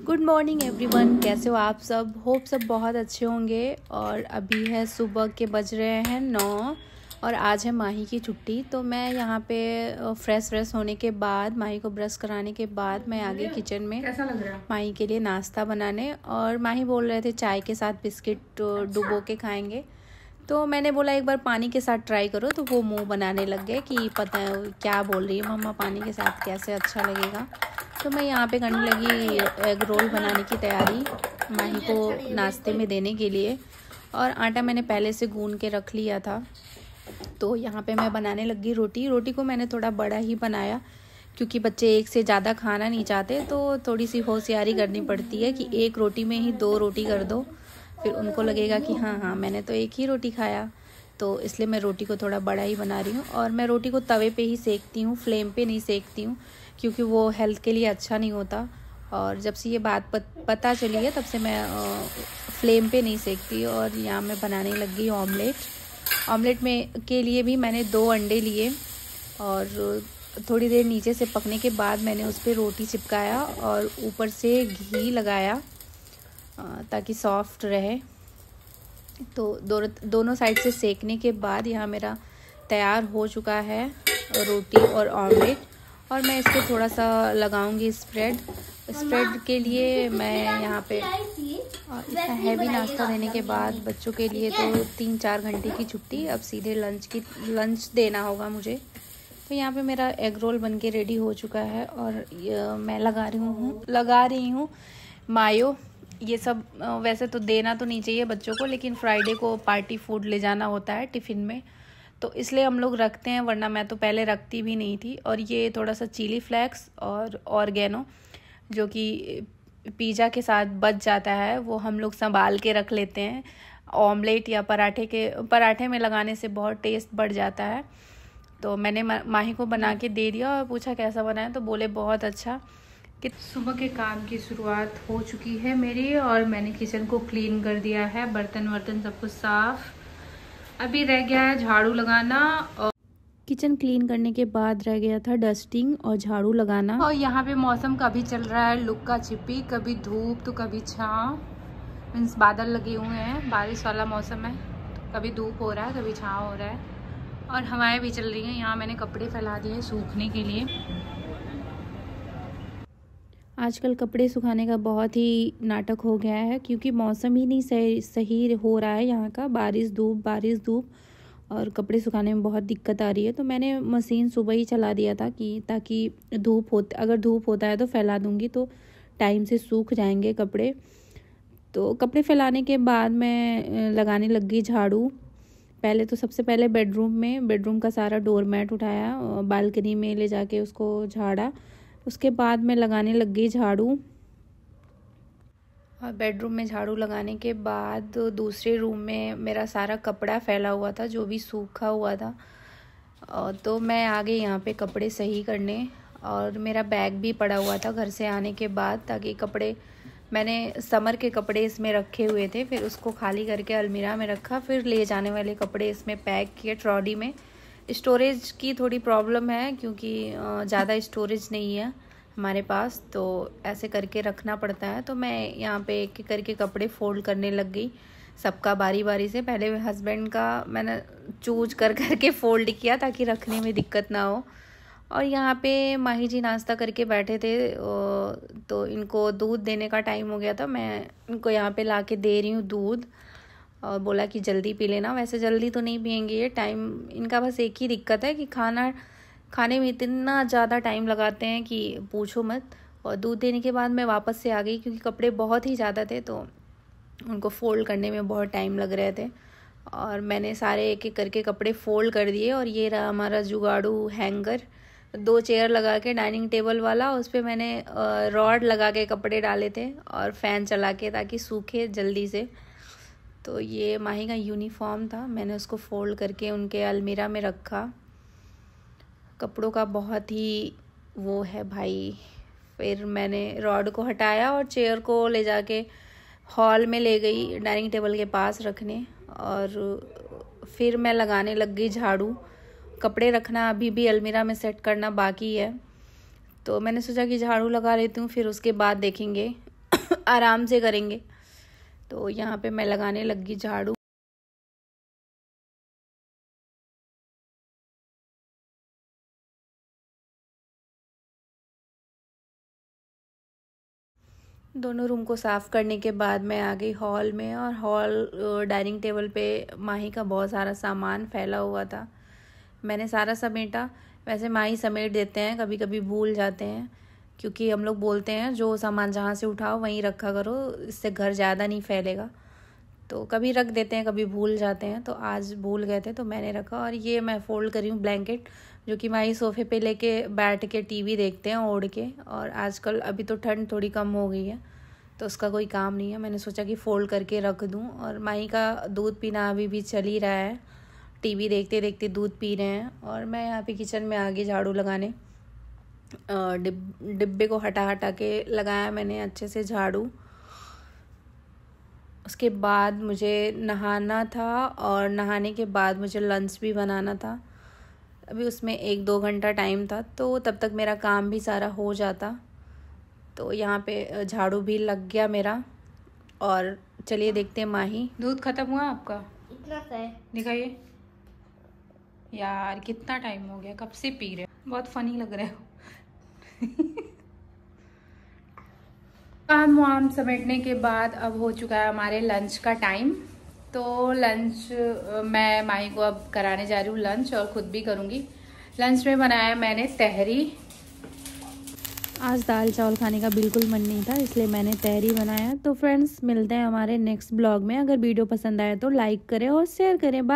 Good morning everyone कैसे हो आप सब होप सब बहुत अच्छे होंगे और अभी है सुबह के बज रहे हैं नौ और आज है माही की छुट्टी तो मैं यहाँ पे फ्रेश फ्रेश होने के बाद माही को ब्रश कराने के बाद मैं आ गई किचन में माही के लिए नाश्ता बनाने और माही बोल रहे थे चाय के साथ बिस्किट अच्छा। डुबो के खाएंगे तो मैंने बोला एक बार पानी के साथ ट्राई करो तो वो मुँह बनाने लग गए कि पता क्या बोल रही है मम्मा पानी के साथ कैसे अच्छा लगेगा तो मैं यहाँ पे करने लगी एग रोल बनाने की तैयारी माही को नाश्ते में देने के लिए और आटा मैंने पहले से गून के रख लिया था तो यहाँ पे मैं बनाने लगी रोटी रोटी को मैंने थोड़ा बड़ा ही बनाया क्योंकि बच्चे एक से ज़्यादा खाना नहीं चाहते तो थोड़ी सी होशियारी करनी पड़ती है कि एक रोटी में ही दो रोटी कर दो फिर उनको लगेगा कि हाँ हाँ मैंने तो एक ही रोटी खाया तो इसलिए मैं रोटी को थोड़ा बड़ा ही बना रही हूँ और मैं रोटी को तवे पे ही सेकती हूँ फ्लेम पे नहीं सेकती हूँ क्योंकि वो हेल्थ के लिए अच्छा नहीं होता और जब से ये बात पत, पता चली है तब से मैं फ्लेम पे नहीं सेकती और यहाँ मैं बनाने लग गई ऑमलेट ऑमलेट में के लिए भी मैंने दो अंडे लिए और थोड़ी देर नीचे से पकने के बाद मैंने उस पर रोटी चिपकाया और ऊपर से घी लगाया ताकि सॉफ्ट रहे तो दोनों दोनों साइड से सेकने के बाद यहाँ मेरा तैयार हो चुका है रोटी और ऑमलेट और मैं इसको थोड़ा सा लगाऊंगी स्प्रेड स्प्रेड के लिए मैं यहाँ पे और इतना हैवी नाश्ता देने के बाद बच्चों के लिए तो तीन चार घंटे की छुट्टी अब सीधे लंच की लंच देना होगा मुझे तो यहाँ पे मेरा एग रोल बन के रेडी हो चुका है और मैं लगा रही हूँ लगा रही हूँ मायो ये सब वैसे तो देना तो नहीं चाहिए बच्चों को लेकिन फ्राइडे को पार्टी फूड ले जाना होता है टिफ़िन में तो इसलिए हम लोग रखते हैं वरना मैं तो पहले रखती भी नहीं थी और ये थोड़ा सा चिली फ्लैक्स और ऑर्गेनो जो कि पिज़्ज़ा के साथ बच जाता है वो हम लोग संभाल के रख लेते हैं ऑमलेट या पराठे के पराठे में लगाने से बहुत टेस्ट बढ़ जाता है तो मैंने माही को बना के दे दिया और पूछा कैसा बनाया तो बोले बहुत अच्छा कि सुबह के काम की शुरुआत हो चुकी है मेरी और मैंने किचन को क्लीन कर दिया है बर्तन वर्तन सब कुछ साफ अभी रह गया है झाड़ू लगाना और किचन क्लीन करने के बाद रह गया था डस्टिंग और झाड़ू लगाना और यहाँ पे मौसम कभी चल रहा है लुक का छिपी कभी धूप तो कभी छाँव मीन्स बादल लगे हुए हैं बारिश वाला मौसम है तो कभी धूप हो रहा है कभी छाँव हो रहा है और हवाएं भी चल रही हैं यहाँ मैंने कपड़े फैला दिए सूखने के लिए आजकल कपड़े सुखाने का बहुत ही नाटक हो गया है क्योंकि मौसम ही नहीं सही सही हो रहा है यहाँ का बारिश धूप बारिश धूप और कपड़े सुखाने में बहुत दिक्कत आ रही है तो मैंने मशीन सुबह ही चला दिया था कि ताकि धूप हो अगर धूप होता है तो फैला दूँगी तो टाइम से सूख जाएंगे कपड़े तो कपड़े फैलाने के बाद मैं लगाने लग गई झाड़ू पहले तो सबसे पहले बेडरूम में बेडरूम का सारा डोर मैट उठाया बालकनी में ले जाके उसको झाड़ा उसके बाद मैं लगाने लग गई झाड़ू और बेडरूम में झाड़ू लगाने के बाद दूसरे रूम में मेरा सारा कपड़ा फैला हुआ था जो भी सूखा हुआ था तो मैं आ गई यहाँ पे कपड़े सही करने और मेरा बैग भी पड़ा हुआ था घर से आने के बाद ताकि कपड़े मैंने समर के कपड़े इसमें रखे हुए थे फिर उसको खाली करके अलमीरा में रखा फिर ले जाने वाले कपड़े इसमें पैक किए ट्रॉली में स्टोरेज की थोड़ी प्रॉब्लम है क्योंकि ज़्यादा स्टोरेज नहीं है हमारे पास तो ऐसे करके रखना पड़ता है तो मैं यहाँ पे एक करके कपड़े फोल्ड करने लग गई सबका बारी बारी से पहले हस्बैंड का मैंने चूज कर करके फोल्ड किया ताकि रखने में दिक्कत ना हो और यहाँ पे माही जी नाश्ता करके बैठे थे तो इनको दूध देने का टाइम हो गया था मैं इनको यहाँ पे ला के दे रही हूँ दूध और बोला कि जल्दी पी लेना वैसे जल्दी तो नहीं पियेंगे ये टाइम इनका बस एक ही दिक्कत है कि खाना खाने में इतना ज़्यादा टाइम लगाते हैं कि पूछो मत और दूध देने के बाद मैं वापस से आ गई क्योंकि कपड़े बहुत ही ज़्यादा थे तो उनको फ़ोल्ड करने में बहुत टाइम लग रहे थे और मैंने सारे एक एक करके कपड़े फ़ोल्ड कर दिए और ये रहा हमारा जुगाड़ू हैंगर दो चेयर लगा के डाइनिंग टेबल वाला उस पर मैंने रॉड लगा के कपड़े डाले थे और फ़ैन चला के ताकि सूखे जल्दी से तो ये माही का यूनिफॉर्म था मैंने उसको फ़ोल्ड करके उनके अलमीरा में रखा कपड़ों का बहुत ही वो है भाई फिर मैंने रॉड को हटाया और चेयर को ले जाके हॉल में ले गई डाइनिंग टेबल के पास रखने और फिर मैं लगाने लग गई झाड़ू कपड़े रखना अभी भी अलमीरा में सेट करना बाकी है तो मैंने सोचा कि झाड़ू लगा लेती हूँ फिर उसके बाद देखेंगे आराम से करेंगे तो यहाँ पे मैं लगाने लग गई झाड़ू दोनों रूम को साफ़ करने के बाद मैं आ गई हॉल में और हॉल डाइनिंग टेबल पे माही का बहुत सारा सामान फैला हुआ था मैंने सारा समेटा वैसे माही समेट देते हैं कभी कभी भूल जाते हैं क्योंकि हम लोग बोलते हैं जो सामान जहाँ से उठाओ वहीं रखा करो इससे घर ज़्यादा नहीं फैलेगा तो कभी रख देते हैं कभी भूल जाते हैं तो आज भूल गए थे तो मैंने रखा और ये मैं फोल्ड करी हूँ ब्लैंकेट जो कि माई सोफे पे लेके बैठ के टीवी देखते हैं ओढ़ के और आजकल अभी तो ठंड थोड़ी कम हो गई है तो उसका कोई काम नहीं है मैंने सोचा कि फ़ोल्ड करके रख दूँ और माही का दूध पीना अभी भी चल ही रहा है टीवी देखते देखते दूध पी रहे हैं और मैं यहाँ पे किचन में आ गई झाड़ू लगाने डिब डिब्बे को हटा हटा के लगाया मैंने अच्छे से झाड़ू उसके बाद मुझे नहाना था और नहाने के बाद मुझे लंच भी बनाना था अभी उसमें एक दो घंटा टाइम था तो तब तक मेरा काम भी सारा हो जाता तो यहाँ पे झाड़ू भी लग गया मेरा और चलिए देखते हैं माही दूध ख़त्म हुआ आपका इतना सा है दिखाइए यार कितना टाइम हो गया कब से पी रहे बहुत फ़नी लग रहा है काम वाम समेटने के बाद अब हो चुका है हमारे लंच का टाइम तो लंच मैं माही को अब कराने जा रही हूँ लंच और ख़ुद भी करूँगी लंच में बनाया मैंने तहरी आज दाल चावल खाने का बिल्कुल मन नहीं था इसलिए मैंने तहरी बनाया तो फ्रेंड्स मिलते हैं हमारे नेक्स्ट ब्लॉग में अगर वीडियो पसंद आए तो लाइक करें और शेयर करें बाय